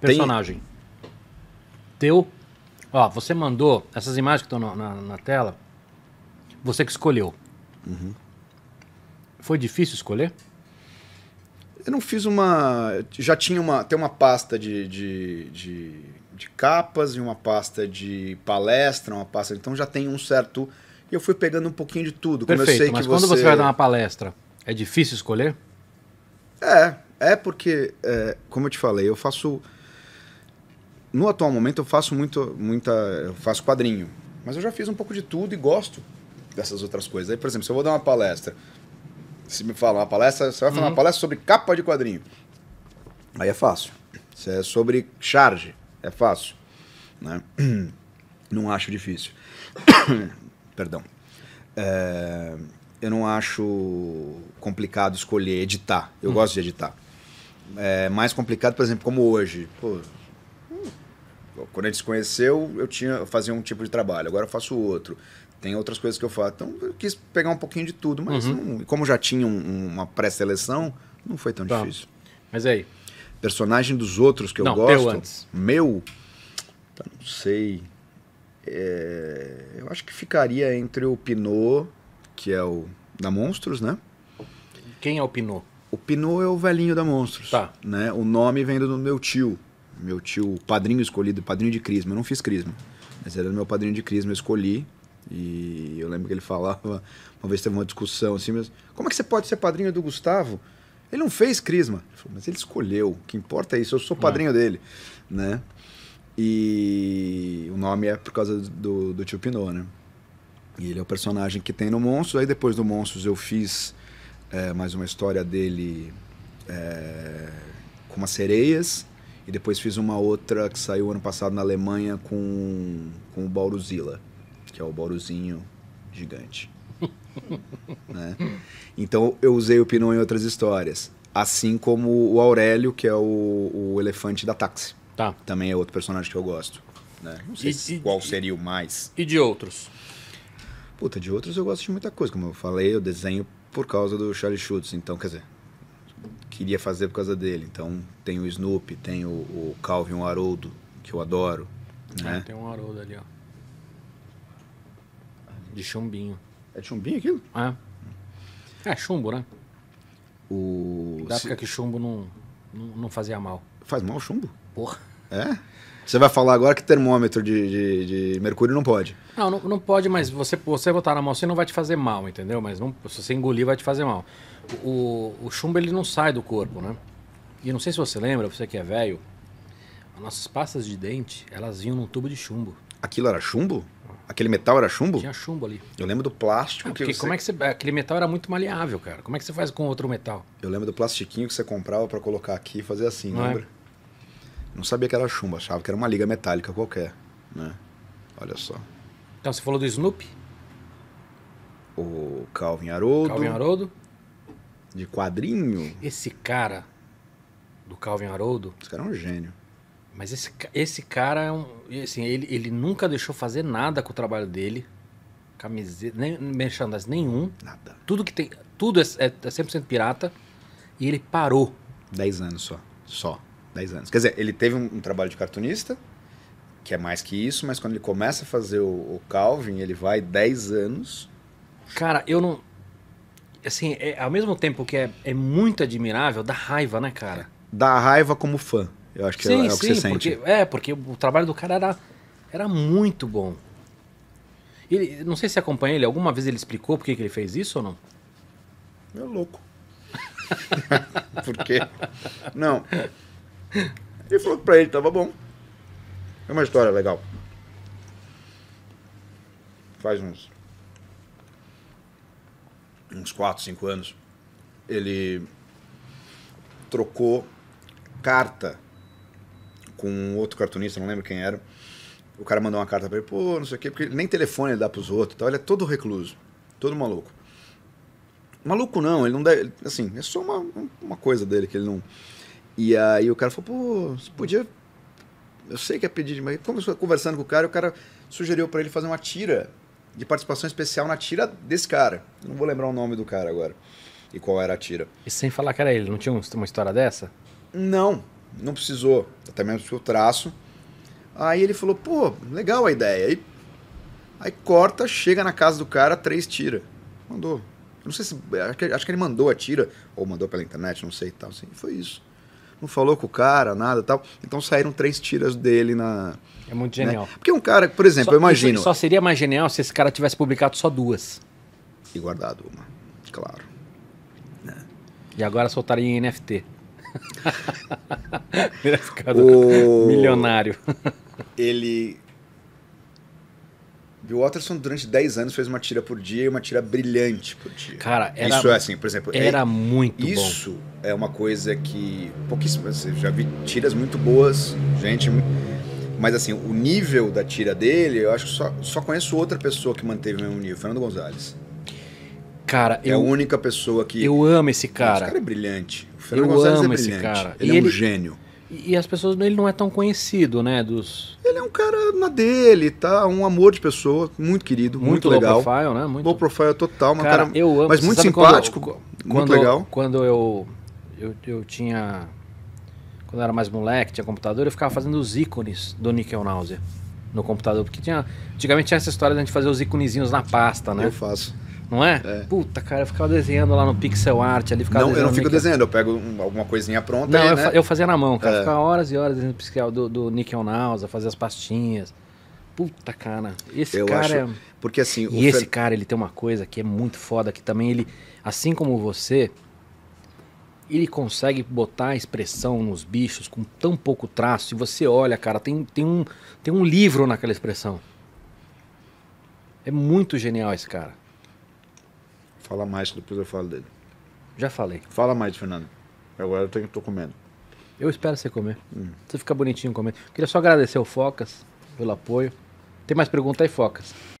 Personagem. Tem... Teu. Ó, você mandou essas imagens que estão na, na, tela. Você que escolheu. Uhum. Foi difícil escolher? Eu não fiz uma. Já tinha uma. Tem uma pasta de, de, de, de capas e uma pasta de palestra, uma pasta. Então já tem um certo. E eu fui pegando um pouquinho de tudo. Perfeito, mas quando você... você vai dar uma palestra, é difícil escolher? É, é porque, é, como eu te falei, eu faço no atual momento eu faço muito, muita, eu faço quadrinho, mas eu já fiz um pouco de tudo e gosto dessas outras coisas. Aí, por exemplo, se eu vou dar uma palestra, se me fala uma palestra, você vai falar uma uhum. palestra sobre capa de quadrinho. Aí é fácil. Se é sobre charge, é fácil, né? Não acho difícil. Perdão. É, eu não acho complicado escolher editar. Eu uhum. gosto de editar. É mais complicado, por exemplo, como hoje. Pô, hum, quando a gente se conheceu, eu tinha eu fazia um tipo de trabalho, agora eu faço outro. Tem outras coisas que eu faço. Então, eu quis pegar um pouquinho de tudo, mas uhum. não, como já tinha um, uma pré-seleção, não foi tão tá. difícil. Mas aí? Personagem dos outros que não, eu gosto. Meu antes. Meu? Não sei. É, eu acho que ficaria entre o Pinot, que é o da Monstros, né? Quem é o Pinot? O Pinot é o velhinho da Monstros. Tá. Né? O nome vem do meu tio, meu tio, padrinho escolhido, padrinho de crisma. Eu não fiz crisma, mas era meu padrinho de crisma, eu escolhi. E eu lembro que ele falava, uma vez teve uma discussão assim, mas como é que você pode ser padrinho do Gustavo? Ele não fez crisma. Ele falou, mas ele escolheu, o que importa é isso, eu sou é. padrinho é. dele, né? E o nome é por causa do, do tio Pinot, né? E ele é o personagem que tem no Monstros. Aí depois do Monstros eu fiz é, mais uma história dele é, com as sereias. E depois fiz uma outra que saiu ano passado na Alemanha com, com o Bauruzilla, que é o Bauruzinho gigante. né? Então eu usei o Pinon em outras histórias. Assim como o Aurélio, que é o, o elefante da táxi. Tá. Também é outro personagem que eu gosto. Né? Não sei e, e, qual seria o mais. E de outros? Puta, de outros eu gosto de muita coisa. Como eu falei, eu desenho por causa do Charlie Schultz. Então, quer dizer, queria fazer por causa dele. Então tem o Snoopy, tem o, o Calvin Haroldo, que eu adoro. É, né? É, tem um Haroldo ali, ó. De chumbinho. É de chumbinho aquilo? É. É chumbo, né? O... Da época Se... que chumbo não, não, não fazia mal. Faz mal o chumbo? Porra. É? Você vai falar agora que termômetro de, de, de mercúrio não pode. Não, não, não, pode, mas você, você botar na mão assim não vai te fazer mal, entendeu? Mas não, se você engolir vai te fazer mal. O, o chumbo ele não sai do corpo, né? E não sei se você lembra, você que é velho, nossas pastas de dente, elas vinham num tubo de chumbo. Aquilo era chumbo? Aquele metal era chumbo? Tinha chumbo ali. Eu lembro do plástico ah, que você... como é que você... Aquele metal era muito maleável, cara. Como é que você faz com outro metal? Eu lembro do plastiquinho que você comprava para colocar aqui e fazer assim, Não é? lembra? É? Não sabia que era chumbo, achava que era uma liga metálica qualquer, né? Olha só. Então, você falou do Snoopy? O Calvin Haroldo. Calvin Haroldo. De quadrinho. Esse cara do Calvin Haroldo... Esse cara é um gênio. Mas esse, esse cara é um... Assim, ele, ele nunca deixou fazer nada com o trabalho dele. Camiseta, nem merchandising nenhum. Nada. Tudo que tem... Tudo é, é, é 100% pirata. E ele parou. 10 anos só. Só. 10 anos. Quer dizer, ele teve um, um, trabalho de cartunista, que é mais que isso, mas quando ele começa a fazer o, o Calvin, ele vai 10 anos. Cara, eu não. Assim, é, ao mesmo tempo que é, é muito admirável, dá raiva, né, cara? Dá raiva como fã. Eu acho que é sim, é, é sim, o que você porque, sente. É, porque o trabalho do cara era, era muito bom. Ele, não sei se acompanha ele, alguma vez ele explicou por que, que ele fez isso ou não? É louco. por quê? Não. Ele falou que pra ele tava bom. É uma história legal. Faz uns. uns 4, 5 anos. Ele trocou carta com outro cartunista, não lembro quem era. O cara mandou uma carta pra ele, pô, não sei o quê, porque nem telefone ele dá pros outros tal. Ele é todo recluso, todo maluco. Maluco não, ele não deve. Assim, é só uma, uma coisa dele que ele não e aí o cara falou, pô, você podia. Eu sei que é pedido, mas começou conversando com o cara, e o cara sugeriu para ele fazer uma tira de participação especial na tira desse cara. Eu não vou lembrar o nome do cara agora. E qual era a tira. E sem falar que era ele, não tinha uma história dessa? Não, não precisou. Até mesmo o traço. Aí ele falou, pô, legal a ideia. Aí, aí corta, chega na casa do cara, três tira. Mandou. não sei se. Acho que, acho que ele mandou a tira, ou mandou pela internet, não sei e tal. Assim, foi isso não falou com o cara, nada tal. Então saíram três tiras dele na. É muito né? genial. Né? Porque um cara, por exemplo, só, eu imagino. Só seria mais genial se esse cara tivesse publicado só duas. E guardado uma, claro. Né? E agora soltaria em NFT. o... Milionário. Ele Bill Watterson, durante 10 anos, fez uma tira por dia e uma tira brilhante por dia. Cara, era, Isso é assim, por exemplo. É era é, muito isso bom. Isso é uma coisa que pouquíssimas. Assim, já vi tiras muito boas, gente. Mas assim, o nível da tira dele, eu acho que só, só conheço outra pessoa que manteve o mesmo nível, Fernando Gonzalez. Cara, é eu, a única pessoa que. Eu amo esse cara. Esse cara é brilhante. O Fernando eu Gonzalez é amo é brilhante. Esse cara. Ele e é ele, um gênio. E, as pessoas, ele não é tão conhecido, né? Dos... Ele é um cara na dele, tá? Um amor de pessoa, muito querido, muito, muito legal. Low profile, né? Muito... Low profile total, cara, cara eu amo, mas muito simpático, quando, muito legal. Quando eu, eu, eu tinha quando eu era mais moleque, tinha computador, eu ficava fazendo os ícones do Nickel Náusea no computador. Porque tinha. Antigamente tinha essa história de a gente fazer os íconezinhos na pasta, né? Eu faço. Não é? é? Puta, cara, eu ficava desenhando lá no pixel art, ali ficava Não, eu não fico desenhando, eu pego um, alguma coisinha pronta Não, eu, né? fa eu, fazia na mão, cara. É. Ficava horas e horas desenhando pixel do, do Nickel Nausa, fazia as pastinhas. Puta, cara, esse eu cara acho... é... Porque assim... E esse Fer... cara, ele tem uma coisa que é muito foda, que também ele, assim como você, ele consegue botar expressão nos bichos com tão pouco traço. E você olha, cara, tem, tem, um, tem um livro naquela expressão. É muito genial esse cara. Fala mais, que depois eu falo dele. Já falei. Fala mais, Fernando. Agora eu tenho, tô comendo. Eu espero você comer. Hum. Você fica bonitinho comendo. Queria só agradecer ao Focas pelo apoio. Tem mais pergunta aí, Focas?